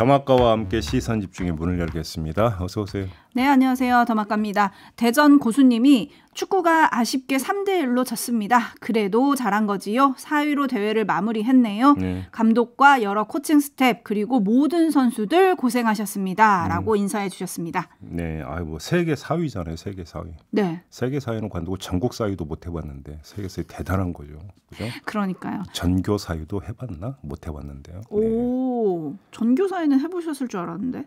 경악과와 함께 시선 집중의 문을 열겠습니다. 어서 오세요. 네, 안녕하세요. 더마카입니다. 대전 고수님이 축구가 아쉽게 3대 1로 졌습니다. 그래도 잘한 거지요. 4위로 대회를 마무리했네요. 네. 감독과 여러 코칭 스텝 그리고 모든 선수들 고생하셨습니다라고 음. 인사해 주셨습니다. 네. 아이뭐 세계 4위잖아요. 세계 4위. 네. 세계 4위는 관두고 전국 4위도 못 해봤는데 세계 4위 대단한 거죠. 그죠? 그러니까요. 전교 4위도 해봤나? 못 해봤는데요. 오, 네. 전교 4위는 해보셨을 줄 알았는데.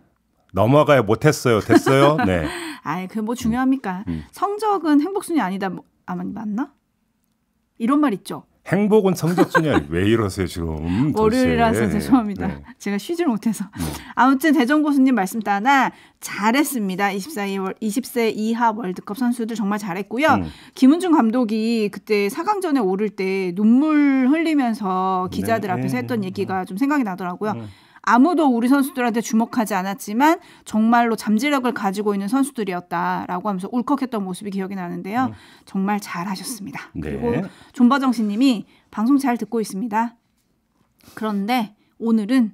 넘어가야 못했어요. 됐어요. 네. 아이 그 뭐 중요합니까? 음. 음. 성적은 행복 순위 아니다. 뭐, 아마 맞나? 이런 말 있죠. 행복은 성적순이야. 왜 이러세요 지금? 월요일이라서 죄송합니다. 네. 제가 쉬질 못해서. 네. 아무튼 대전 고수님 말씀 따라 잘했습니다. 24월 20세 이하 월드컵 선수들 정말 잘했고요. 음. 김은중 감독이 그때 4강전에 오를 때 눈물 흘리면서 기자들 네. 앞에서 했던 얘기가 네. 좀 생각이 나더라고요. 네. 아무도 우리 선수들한테 주목하지 않았지만 정말로 잠재력을 가지고 있는 선수들이었다라고 하면서 울컥했던 모습이 기억이 나는데요. 음. 정말 잘하셨습니다. 네. 그리고 존바정씨님이 방송 잘 듣고 있습니다. 그런데 오늘은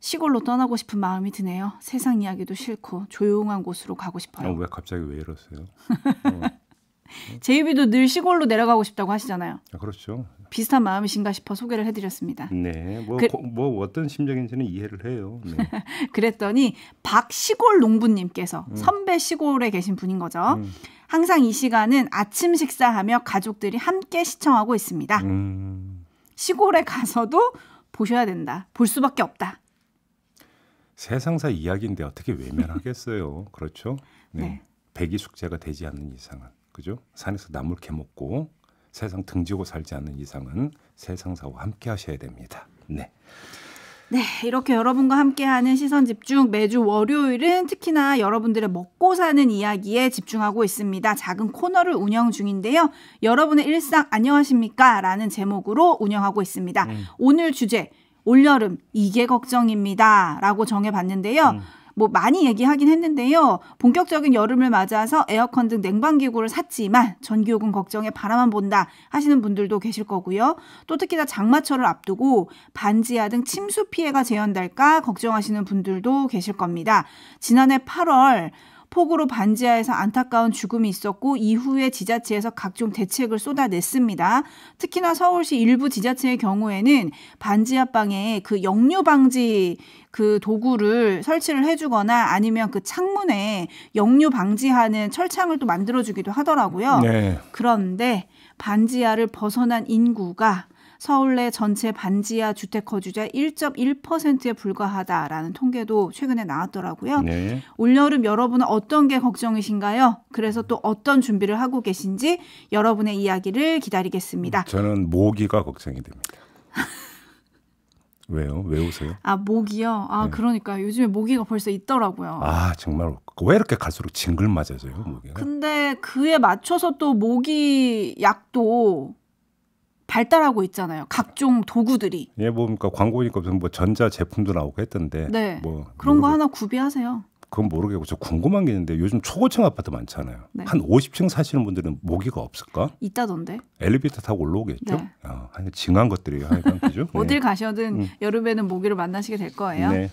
시골로 떠나고 싶은 마음이 드네요. 세상 이야기도 싫고 조용한 곳으로 가고 싶어요. 어, 왜 갑자기 왜 이러세요? 어. 제이비도 늘 시골로 내려가고 싶다고 하시잖아요. 아, 그렇죠. 비슷한 마음이신가 싶어 소개를 해드렸습니다. 네, 뭐, 그, 뭐 어떤 심정인지는 이해를 해요. 네. 그랬더니 박시골 농부님께서 음. 선배 시골에 계신 분인 거죠. 음. 항상 이 시간은 아침 식사하며 가족들이 함께 시청하고 있습니다. 음. 시골에 가서도 보셔야 된다. 볼 수밖에 없다. 세상사 이야기인데 어떻게 외면하겠어요. 그렇죠? 네. 네. 백이 숙제가 되지 않는 이상은. 그죠? 산에서 나물 캐먹고 세상 등지고 살지 않는 이상은 세상사와 함께 하셔야 됩니다. 네. 네, 이렇게 여러분과 함께하는 시선 집중 매주 월요일은 특히나 여러분들의 먹고 사는 이야기에 집중하고 있습니다. 작은 코너를 운영 중인데요. 여러분의 일상 안녕하십니까? 라는 제목으로 운영하고 있습니다. 음. 오늘 주제 올여름 이게 걱정입니다. 라고 정해봤는데요. 음. 뭐 많이 얘기하긴 했는데요. 본격적인 여름을 맞아서 에어컨 등 냉방기구를 샀지만 전기요금 걱정에 바라만 본다 하시는 분들도 계실 거고요. 또 특히나 장마철을 앞두고 반지하 등 침수 피해가 재현될까 걱정하시는 분들도 계실 겁니다. 지난해 8월 폭우로 반지하에서 안타까운 죽음이 있었고 이후에 지자체에서 각종 대책을 쏟아냈습니다. 특히나 서울시 일부 지자체의 경우에는 반지하 방에 그 역류 방지 그 도구를 설치를 해주거나 아니면 그 창문에 역류 방지하는 철창을 또 만들어주기도 하더라고요. 네. 그런데 반지하를 벗어난 인구가 서울 내 전체 반지하 주택 거주자 1.1%에 불과하다라는 통계도 최근에 나왔더라고요. 네. 올여름 여러분은 어떤 게 걱정이신가요? 그래서 또 어떤 준비를 하고 계신지 여러분의 이야기를 기다리겠습니다. 음, 저는 모기가 걱정이 됩니다. 왜요? 왜 오세요? 아 모기요. 아 네. 그러니까 요즘에 모기가 벌써 있더라고요. 아 정말 왜 이렇게 갈수록 징글맞아져요 모기가? 근데 그에 맞춰서 또 모기 약도 발달하고 있잖아요. 각종 도구들이. 예, 뭡니까 뭐, 그러니까 광고니까 무슨 뭐 전자 제품도 나오고 했던데. 네. 뭐 그런 모르겠... 거 하나 구비하세요. 그건 모르겠고 저 궁금한 게 있는데 요즘 초고층 아파트 많잖아요. 네. 한 50층 사시는 분들은 모기가 없을까? 있다던데. 엘리베이터 타고 올라오겠죠. 네. 아, 한 징한 것들이 에요하여까 그죠? 네. 어딜 가셔든 음. 여름에는 모기를 만나시게 될 거예요. 네.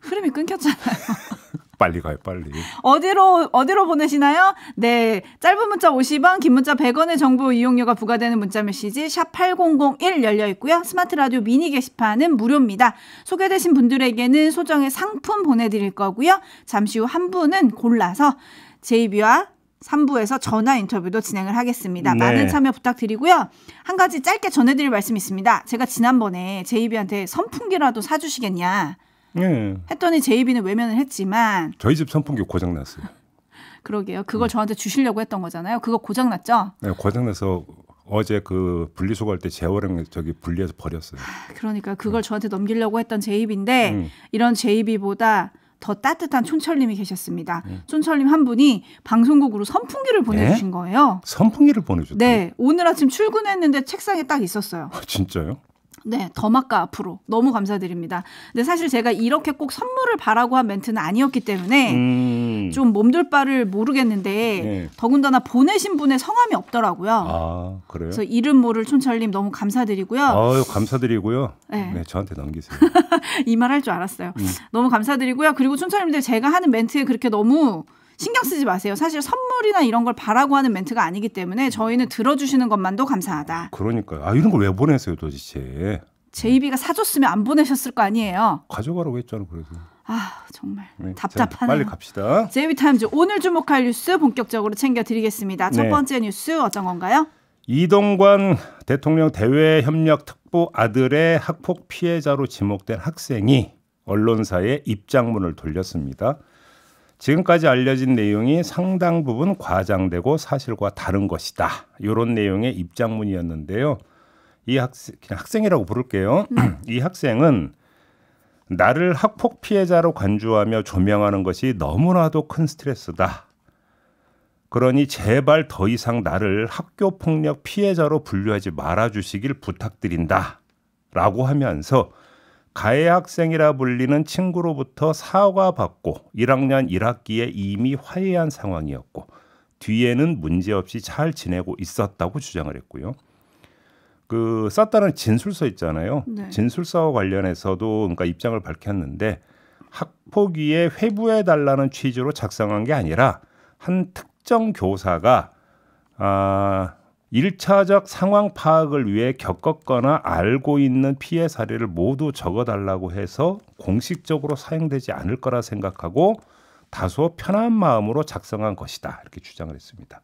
흐름이 끊겼잖아요. 빨리 가요, 빨리. 어디로 어디로 보내시나요? 네, 짧은 문자 50원, 긴 문자 100원의 정보 이용료가 부과되는 문자 메시지 샵 #8001 열려 있고요. 스마트 라디오 미니 게시판은 무료입니다. 소개되신 분들에게는 소정의 상품 보내드릴 거고요. 잠시 후 한 분은 골라서 제이비와 3부에서 전화 인터뷰도 진행을 하겠습니다. 네. 많은 참여 부탁드리고요. 한 가지 짧게 전해드릴 말씀이 있습니다. 제가 지난번에 제이비한테 선풍기라도 사주시겠냐 예. 했더니 제이비는 외면을 했지만 저희 집 선풍기 고장 났어요. 그러게요. 그걸 음. 저한테 주시려고 했던 거잖아요. 그거 고장 났죠? 네, 고장 나서 어제 그 분리수거할 때 재활용 저기 분리해서 버렸어요. 아, 그러니까 그걸 음. 저한테 넘기려고 했던 제이비인데 음. 이런 제이비보다 더 따뜻한 촌철님이 계셨습니다. 음. 촌철님 한 분이 방송국으로 선풍기를 네? 보내주신 네? 거예요. 선풍기를 보내줬다. 네, 오늘 아침 출근했는데 책상에 딱 있었어요. 아, 진짜요? 네, 더마까 앞으로 너무 감사드립니다. 근데 사실 제가 이렇게 꼭 선물을 바라고 한 멘트는 아니었기 때문에 음. 좀 몸둘 바를 모르겠는데 네. 더군다나 보내신 분의 성함이 없더라고요. 아, 그래요? 그래서 이름 모를 촌철님 너무 감사드리고요. 아유, 감사드리고요. 네, 네 저한테 넘기세요. 이 말 할 줄 알았어요. 음. 너무 감사드리고요. 그리고 촌철님들 제가 하는 멘트에 그렇게 너무 신경 쓰지 마세요. 사실 선물이나 이런 걸 바라고 하는 멘트가 아니기 때문에 저희는 들어주시는 것만도 감사하다. 그러니까요. 아, 이런 걸 왜 보내세요 도대체. 제이비가 사줬으면 안 보내셨을 거 아니에요. 가져가라고 했잖아 그래도. 아 정말 네, 답답하네요. 빨리 갑시다. 제이비 타임즈 오늘 주목할 뉴스 본격적으로 챙겨드리겠습니다. 네. 첫 번째 뉴스 어떤 건가요? 이동관 대통령 대외협력특보 아들의 학폭 피해자로 지목된 학생이 언론사에 입장문을 돌렸습니다. 지금까지 알려진 내용이 상당 부분 과장되고 사실과 다른 것이다. 이런 내용의 입장문이었는데요. 이 학생, 학생이라고 부를게요. 음. 이 학생은 나를 학폭 피해자로 간주하며 조명하는 것이 너무나도 큰 스트레스다. 그러니 제발 더 이상 나를 학교 폭력 피해자로 분류하지 말아 주시길 부탁드린다. 라고 하면서 가해 학생이라 불리는 친구로부터 사과받고 1학년 1학기에 이미 화해한 상황이었고 뒤에는 문제없이 잘 지내고 있었다고 주장을 했고요. 그 썼다는 진술서 있잖아요. 네. 진술서와 관련해서도 그러니까 입장을 밝혔는데 학폭위에 회부해 달라는 취지로 작성한 게 아니라 한 특정 교사가 아 일차적 상황 파악을 위해 겪었거나 알고 있는 피해 사례를 모두 적어달라고 해서 공식적으로 사용되지 않을 거라 생각하고 다소 편한 마음으로 작성한 것이다 이렇게 주장을 했습니다.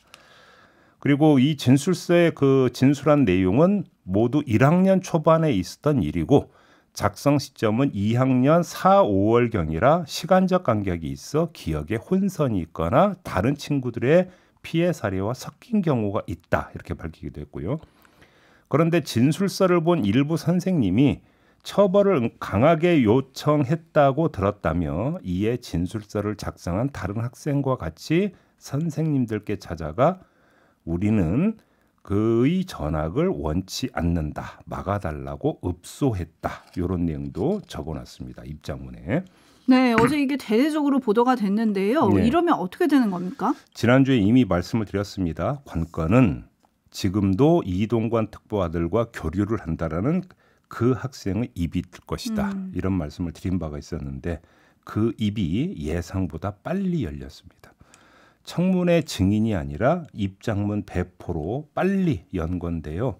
그리고 이 진술서의 그 진술한 내용은 모두 1학년 초반에 있었던 일이고 작성 시점은 2학년 4, 5월 경이라 시간적 간격이 있어 기억에 혼선이 있거나 다른 친구들의 피해 사례와 섞인 경우가 있다 이렇게 밝히기도 했고요. 그런데 진술서를 본 일부 선생님이 처벌을 강하게 요청했다고 들었다며 이에 진술서를 작성한 다른 학생과 같이 선생님들께 찾아가 우리는 그의 전학을 원치 않는다 막아달라고 읍소했다 이런 내용도 적어놨습니다 입장문에 네, 어제 이게 대대적으로 보도가 됐는데요. 네. 이러면 어떻게 되는 겁니까? 지난주에 이미 말씀을 드렸습니다. 관건은 지금도 이동관 특보 아들과 교류를 한다라는 그 학생의 입이 들 것이다. 음. 이런 말씀을 드린 바가 있었는데 그 입이 예상보다 빨리 열렸습니다. 청문회 증인이 아니라 입장문 배포로 빨리 연건데요.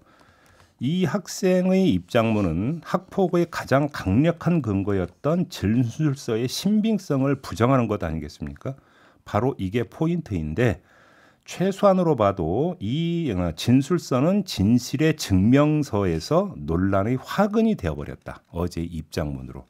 이 학생의 입장문은 학폭의 가장 강력한 근거였던 진술서의 신빙성을 부정하는 것 아니겠습니까? 바로 이게 포인트인데 최소한으로 봐도 이 어, 진술서는 진실의 증명서에서 논란의 화근이 되어버렸다. 어제 입장문으로.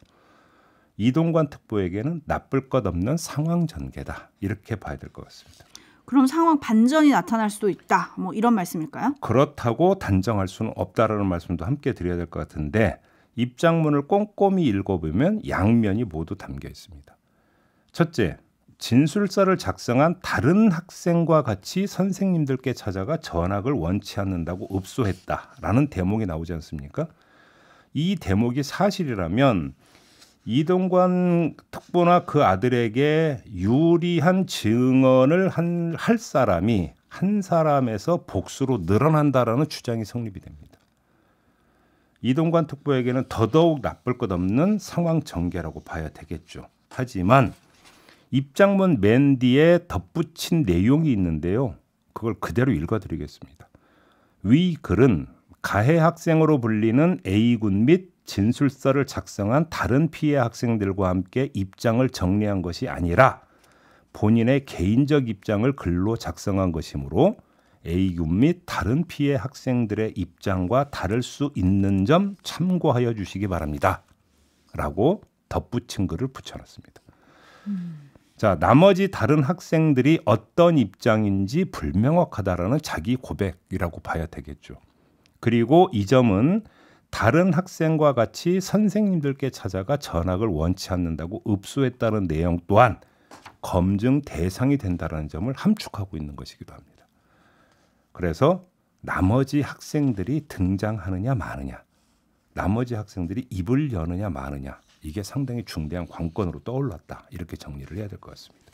이동관 특보에게는 나쁠 것 없는 상황 전개다. 이렇게 봐야 될 것 같습니다. 그럼 상황 반전이 나타날 수도 있다. 뭐 이런 말씀일까요? 그렇다고 단정할 수는 없다라는 말씀도 함께 드려야 될 것 같은데 입장문을 꼼꼼히 읽어보면 양면이 모두 담겨 있습니다. 첫째, 진술서를 작성한 다른 학생과 같이 선생님들께 찾아가 전학을 원치 않는다고 읍소했다라는 대목이 나오지 않습니까? 이 대목이 사실이라면 이동관 특보나 그 아들에게 유리한 증언을 한, 할 사람이 한 사람에서 복수로 늘어난다라는 주장이 성립이 됩니다. 이동관 특보에게는 더더욱 나쁠 것 없는 상황 전개라고 봐야 되겠죠. 하지만 입장문 맨 뒤에 덧붙인 내용이 있는데요. 그걸 그대로 읽어드리겠습니다. 위 글은 가해 학생으로 불리는 A군 및 진술서를 작성한 다른 피해 학생들과 함께 입장을 정리한 것이 아니라 본인의 개인적 입장을 글로 작성한 것이므로 A군 및 다른 피해 학생들의 입장과 다를 수 있는 점 참고하여 주시기 바랍니다. 라고 덧붙인 글을 붙여놨습니다. 음. 자, 나머지 다른 학생들이 어떤 입장인지 불명확하다라는 자기 고백이라고 봐야 되겠죠. 그리고 이 점은 다른 학생과 같이 선생님들께 찾아가 전학을 원치 않는다고 읍소했다는 내용 또한 검증 대상이 된다는 점을 함축하고 있는 것이기도 합니다. 그래서 나머지 학생들이 등장하느냐 마느냐, 나머지 학생들이 입을 여느냐 마느냐 이게 상당히 중대한 관건으로 떠올랐다 이렇게 정리를 해야 될 것 같습니다.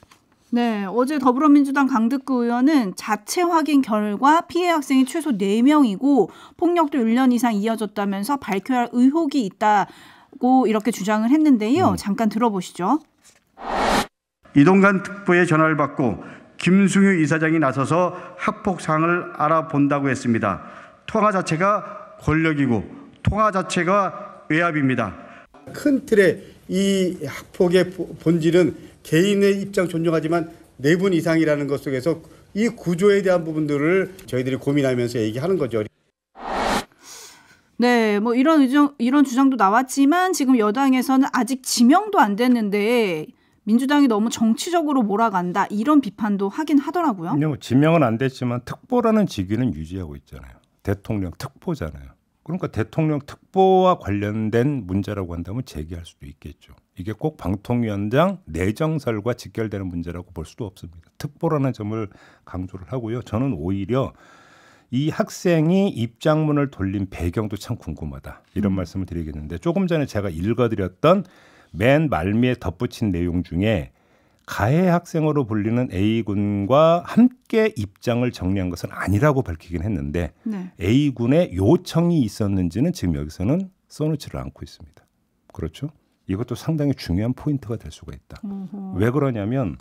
네, 어제 더불어민주당 강득구 의원은 자체 확인 결과 피해 학생이 최소 4명이고 폭력도 1년 이상 이어졌다면서 밝혀야 할 의혹이 있다고 이렇게 주장을 했는데요. 음. 잠깐 들어보시죠. 이동관 특보의 전화를 받고 김승유 이사장이 나서서 학폭 사항을 알아본다고 했습니다. 통화 자체가 권력이고 통화 자체가 외압입니다. 큰 틀의 이 학폭의 본질은 개인의 입장 존중하지만 네 분 이상이라는 것 속에서 이 구조에 대한 부분들을 저희들이 고민하면서 얘기하는 거죠. 네, 뭐 이런 의정, 이런 주장도 나왔지만 지금 여당에서는 아직 지명도 안 됐는데 민주당이 너무 정치적으로 몰아간다 이런 비판도 하긴 하더라고요. 뭐 지명은 안 됐지만 특보라는 직위는 유지하고 있잖아요. 대통령 특보잖아요. 그러니까 대통령 특보와 관련된 문제라고 한다면 제기할 수도 있겠죠. 이게 꼭 방통위원장 내정설과 직결되는 문제라고 볼 수도 없습니다. 특보라는 점을 강조를 하고요. 저는 오히려 이 학생이 입장문을 돌린 배경도 참 궁금하다. 이런 음. 말씀을 드리겠는데 조금 전에 제가 읽어드렸던 맨 말미에 덧붙인 내용 중에 가해 학생으로 불리는 A 군과 함께 입장을 정리한 것은 아니라고 밝히긴 했는데 네. A 군의 요청이 있었는지는 지금 여기서는 써놓지를 않고 있습니다. 그렇죠? 이것도 상당히 중요한 포인트가 될 수가 있다. 음흠. 왜 그러냐면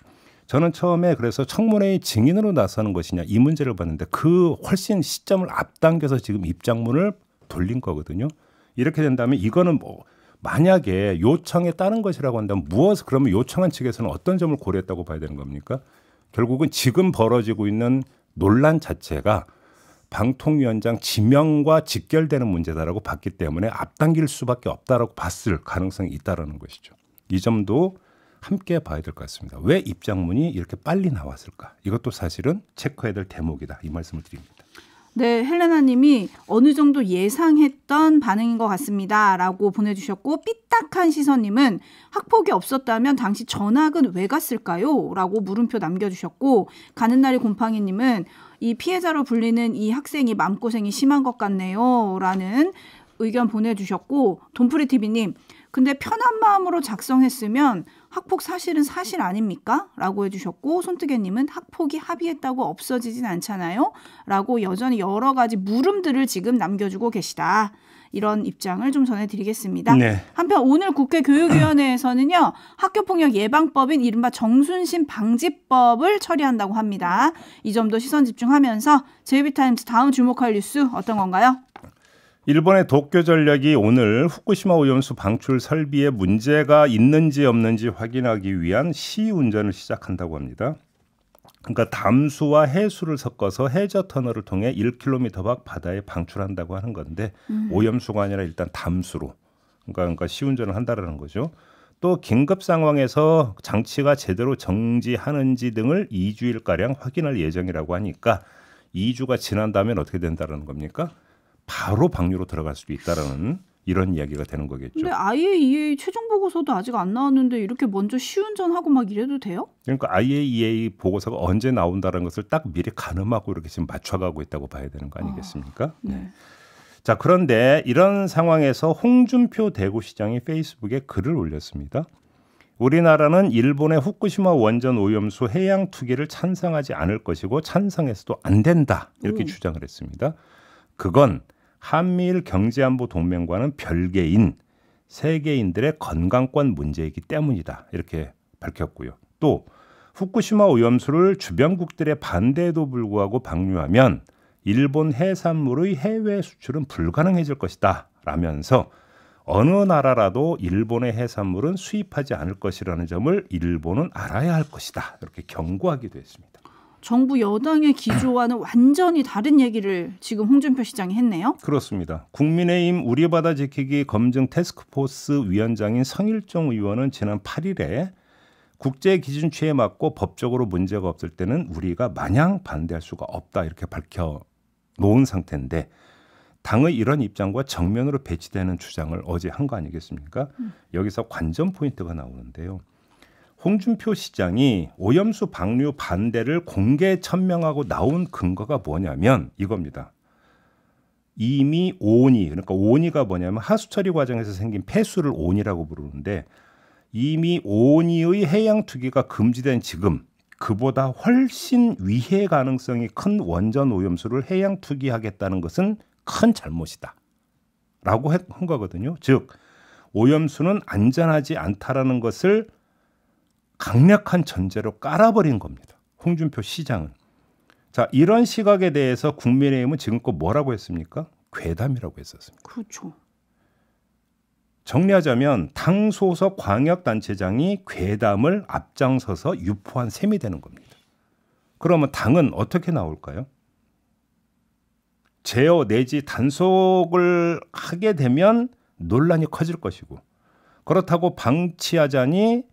저는 처음에 그래서 청문회의 증인으로 나서는 것이냐 이 문제를 봤는데 그 훨씬 시점을 앞당겨서 지금 입장문을 돌린 거거든요. 이렇게 된다면 이거는 뭐 만약에 요청에 따른 것이라고 한다면 무엇 그러면 요청한 측에서는 어떤 점을 고려했다고 봐야 되는 겁니까? 결국은 지금 벌어지고 있는 논란 자체가 방통위원장 지명과 직결되는 문제다라고 봤기 때문에 앞당길 수밖에 없다라고 봤을 가능성이 있다라는 것이죠. 이 점도 함께 봐야 될 것 같습니다. 왜 입장문이 이렇게 빨리 나왔을까? 이것도 사실은 체크해야 될 대목이다. 이 말씀을 드립니다. 네, 헬레나 님이 어느 정도 예상했던 반응인 것 같습니다. 라고 보내주셨고, 삐딱한 시선님은 학폭이 없었다면 당시 전학은 왜 갔을까요? 라고 물음표 남겨주셨고, 가는 날이 곰팡이 님은 이 피해자로 불리는 이 학생이 마음고생이 심한 것 같네요. 라는 의견 보내주셨고, 돈프리TV님, 근데 편한 마음으로 작성했으면 학폭 사실은 사실 아닙니까? 라고 해주셨고, 손뜨개님은 학폭이 합의했다고 없어지진 않잖아요? 라고 여전히 여러 가지 물음들을 지금 남겨주고 계시다. 이런 입장을 좀 전해드리겠습니다. 네. 한편 오늘 국회 교육위원회에서는요 학교 폭력 예방법인 이른바 정순신 방지법을 처리한다고 합니다. 이 점도 시선 집중하면서 제이비타임즈 다음 주목할 뉴스 어떤 건가요? 일본의 도쿄 전력이 오늘 후쿠시마 오염수 방출 설비에 문제가 있는지 없는지 확인하기 위한 시운전을 시작한다고 합니다. 그러니까 담수와 해수를 섞어서 해저 터널을 통해 1km 밖 바다에 방출한다고 하는 건데 음. 오염수가 아니라 일단 담수로 그러니까, 그러니까 시운전을 한다라는 거죠. 또 긴급 상황에서 장치가 제대로 정지하는지 등을 2주일 가량 확인할 예정이라고 하니까 2주가 지난다면 어떻게 된다라는 겁니까? 바로 방류로 들어갈 수도 있다라는 이런 이야기가 되는 거겠죠. 근데 IAEA e 최종 보고서도 아직 안 나왔는데 이렇게 먼저 시운전하고 막 이래도 돼요? 그러니까 IAEA e 보고서가 언제 나온다는 것을 딱 미리 가늠하고 이렇게 지금 맞춰가고 있다고 봐야 되는 거 아니겠습니까? 아, 네. 네. 자 그런데 이런 상황에서 홍준표 대구시장이 페이스북에 글을 올렸습니다. 우리나라는 일본의 후쿠시마 원전 오염수 해양 투기를 찬성하지 않을 것이고 찬성해서도 안 된다 이렇게 음. 주장을 했습니다. 그건 한미일 경제안보 동맹과는 별개인 세계인들의 건강권 문제이기 때문이다. 이렇게 밝혔고요. 또 후쿠시마 오염수를 주변국들의 반대에도 불구하고 방류하면 일본 해산물의 해외 수출은 불가능해질 것이다. 라면서 어느 나라라도 일본의 해산물은 수입하지 않을 것이라는 점을 일본은 알아야 할 것이다. 이렇게 경고하기도 했습니다. 정부 여당의 기조와는 완전히 다른 얘기를 지금 홍준표 시장이 했네요. 그렇습니다. 국민의힘 우리바다 지키기 검증 테스크포스 위원장인 성일종 의원은 지난 8일에 국제 기준치에 맞고 법적으로 문제가 없을 때는 우리가 마냥 반대할 수가 없다 이렇게 밝혀 놓은 상태인데 당의 이런 입장과 정면으로 배치되는 주장을 어제 한 거 아니겠습니까? 음. 여기서 관전 포인트가 나오는데요. 홍준표 시장이 오염수 방류 반대를 공개 천명하고 나온 근거가 뭐냐면 이겁니다. 이미 오니 그러니까 오니가 뭐냐면 하수 처리 과정에서 생긴 폐수를 오니라고 부르는데 이미 오니의 해양 투기가 금지된 지금 그보다 훨씬 위해 가능성이 큰 원전 오염수를 해양 투기하겠다는 것은 큰 잘못이다. 라고 한 거거든요. 즉, 오염수는 안전하지 않다라는 것을 강력한 전제로 깔아버린 겁니다. 홍준표 시장은. 자, 이런 시각에 대해서 국민의힘은 지금껏 뭐라고 했습니까? 괴담이라고 했었습니다. 그렇죠. 정리하자면 당 소속 광역단체장이 괴담을 앞장서서 유포한 셈이 되는 겁니다. 그러면 당은 어떻게 나올까요? 제어 내지 단속을 하게 되면 논란이 커질 것이고 그렇다고 방치하자니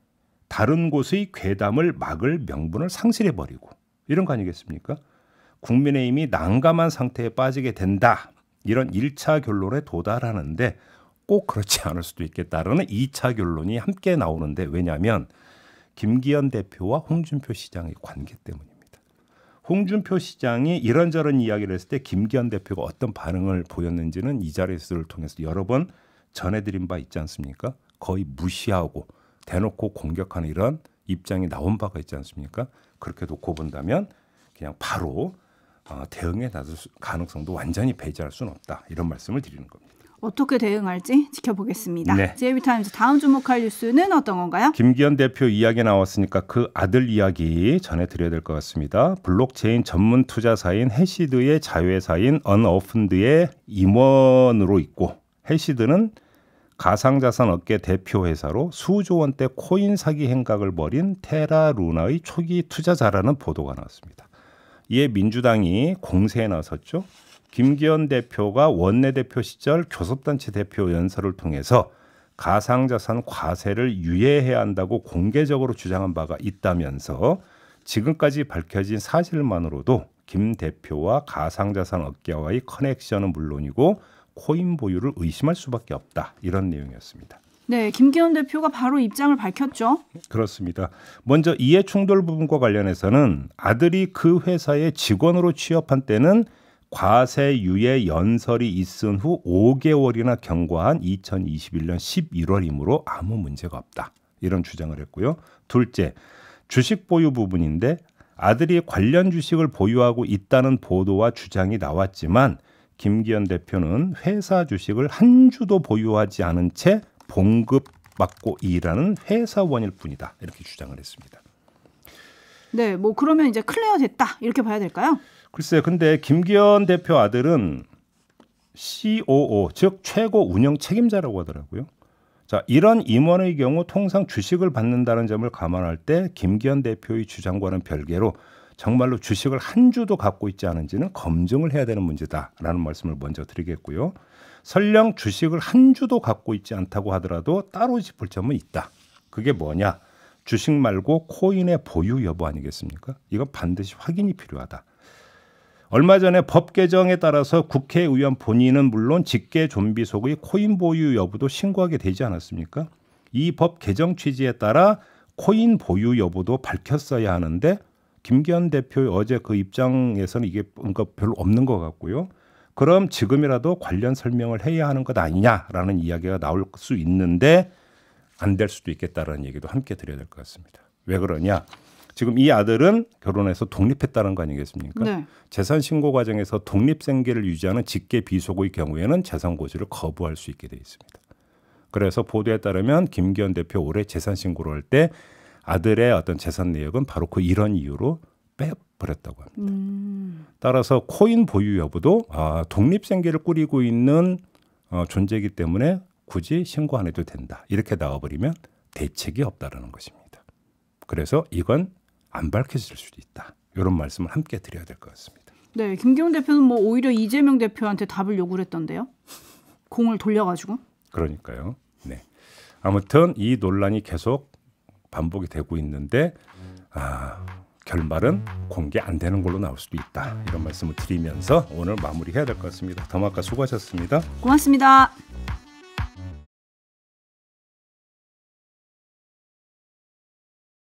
다른 곳의 괴담을 막을 명분을 상실해버리고 이런 거 아니겠습니까? 국민의힘이 난감한 상태에 빠지게 된다. 이런 1차 결론에 도달하는데 꼭 그렇지 않을 수도 있겠다라는 2차 결론이 함께 나오는데 왜냐하면 김기현 대표와 홍준표 시장의 관계 때문입니다. 홍준표 시장이 이런저런 이야기를 했을 때 김기현 대표가 어떤 반응을 보였는지는 이 자리에서를 통해서 여러 번 전해드린 바 있지 않습니까? 거의 무시하고 대놓고 공격하는 이런 입장이 나온 바가 있지 않습니까? 그렇게 놓고 본다면 그냥 바로 어, 대응에 나설 가능성도 완전히 배제할 수는 없다 이런 말씀을 드리는 겁니다. 어떻게 대응할지 지켜보겠습니다. 네. 제이비타임즈 다음 주목할 뉴스는 어떤 건가요? 김기현 대표 이야기 나왔으니까 그 아들 이야기 전해드려야 될 것 같습니다. 블록체인 전문 투자사인 해시드의 자회사인 언어펀드의 임원으로 있고 해시드는 가상자산 업계 대표 회사로 수조 원대 코인 사기 행각을 벌인 테라루나의 초기 투자자라는 보도가 나왔습니다. 이에 민주당이 공세에 나섰죠. 김기현 대표가 원내대표 시절 교섭단체 대표 연설을 통해서 가상자산 과세를 유예해야 한다고 공개적으로 주장한 바가 있다면서 지금까지 밝혀진 사실만으로도 김 대표와 가상자산 업계와의 커넥션은 물론이고 코인 보유를 의심할 수밖에 없다. 이런 내용이었습니다. 네, 김기현 대표가 바로 입장을 밝혔죠. 그렇습니다. 먼저 이해 충돌 부분과 관련해서는 아들이 그 회사의 직원으로 취업한 때는 과세 유예 연설이 있은 후 5개월이나 경과한 2021년 11월이므로 아무 문제가 없다. 이런 주장을 했고요. 둘째, 주식 보유 부분인데 아들이 관련 주식을 보유하고 있다는 보도와 주장이 나왔지만 김기현 대표는 회사 주식을 한 주도 보유하지 않은 채 봉급 받고 일하는 회사원일 뿐이다 이렇게 주장을 했습니다. 네, 뭐 그러면 이제 클레어 됐다 이렇게 봐야 될까요? 글쎄, 근데 김기현 대표 아들은 COO 즉 최고 운영 책임자라고 하더라고요. 자, 이런 임원의 경우 통상 주식을 받는다는 점을 감안할 때 김기현 대표의 주장과는 별개로 정말로 주식을 한 주도 갖고 있지 않은지는 검증을 해야 되는 문제다라는 말씀을 먼저 드리겠고요. 설령 주식을 한 주도 갖고 있지 않다고 하더라도 따로 짚을 점은 있다. 그게 뭐냐? 주식 말고 코인의 보유 여부 아니겠습니까? 이건 반드시 확인이 필요하다. 얼마 전에 법 개정에 따라서 국회의원 본인은 물론 직계 좀비 속의 코인 보유 여부도 신고하게 되지 않았습니까? 이 법 개정 취지에 따라 코인 보유 여부도 밝혔어야 하는데 김기현 대표의 어제 그 입장에서는 이게 뭔가 별로 없는 것 같고요. 그럼 지금이라도 관련 설명을 해야 하는 것 아니냐라는 이야기가 나올 수 있는데 안 될 수도 있겠다라는 얘기도 함께 드려야 될 것 같습니다. 왜 그러냐? 지금 이 아들은 결혼해서 독립했다는 거 아니겠습니까? 네. 재산 신고 과정에서 독립 생계를 유지하는 직계 비속의 경우에는 재산 고지를 거부할 수 있게 돼 있습니다. 그래서 보도에 따르면 김기현 대표 올해 재산 신고를 할때 아들의 어떤 재산 내역은 바로 그 이런 이유로 빼버렸다고 합니다. 음. 따라서 코인 보유 여부도 아, 독립생계를 꾸리고 있는 어, 존재이기 때문에 굳이 신고 안 해도 된다. 이렇게 나와버리면 대책이 없다라는 것입니다. 그래서 이건 안 밝혀질 수도 있다. 이런 말씀을 함께 드려야 될 것 같습니다. 네, 김기훈 대표는 뭐 오히려 이재명 대표한테 답을 요구를 했던데요. 공을 돌려가지고. 그러니까요. 네. 아무튼 이 논란이 계속 반복이 되고 있는데 아, 결말은 공개 안 되는 걸로 나올 수도 있다. 이런 말씀을 드리면서 오늘 마무리해야 될 것 같습니다. 더마카 수고하셨습니다. 고맙습니다.